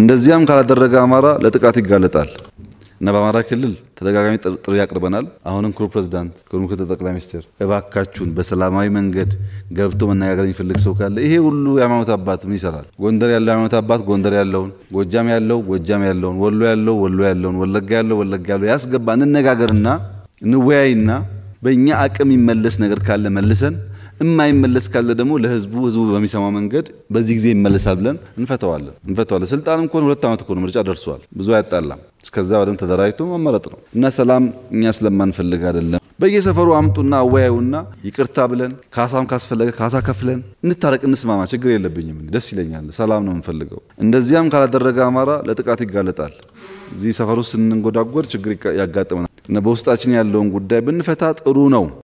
እንደዚያም ካላደረገ አማራ ለጥቃት ይጋለጣል እና በአማራ ክልል ተደጋጋሚ ጥሪ ያቅርበናል። አሁንም ክቡር ፕሬዚዳንት፣ ክቡር ምክትል ጠቅላይ ሚኒስትር እባካችሁን በሰላማዊ መንገድ ገብቶ መነጋገር የሚፈልግ ሰው ካለ ይሄ ሁሉ የሃይማኖት አባት ምን ይሰራል? ጎንደር ያለው የሃይማኖት አባት ጎንደር ያለውን፣ ጎጃም ያለው ጎጃም ያለውን፣ ወሎ ያለው ወሎ ያለውን፣ ወለጋ ያለው ወለጋ ያለው ያስገባ እንነጋገርና እንወያይና በእኛ አቅም የሚመለስ ነገር ካለ መልሰን የማይመለስ ካለ ደግሞ ለህዝቡ ህዝቡ በሚሰማ መንገድ በዚህ ጊዜ ይመለሳል ብለን እንፈተዋለን እንፈተዋለን። ስልጣንም ከሆነ ሁለት ዓመት ከሆነ ምርጫ ደርሷል። ብዙ አያጣላም። እስከዛ በደንብ ተደራጅቶ መመረጥ ነው እና ሰላም እኛ ስለማንፈልግ አይደለም። በየሰፈሩ አምጡና አወያዩና ይቅርታ ብለን ካሳም ካስፈለገ ካሳ ከፍለን እንታረቅ፣ እንስማማ፣ ችግር የለብኝም፣ ደስ ይለኛል፣ ሰላም ነው የምፈልገው። እንደዚያም ካላደረገ አማራ ለጥቃት ይጋለጣል። እዚህ ሰፈሩ ስንንጎዳጎድ ችግር ያጋጥመናል በውስጣችን ያለውን ጉዳይ ብንፈታ ጥሩ ነው።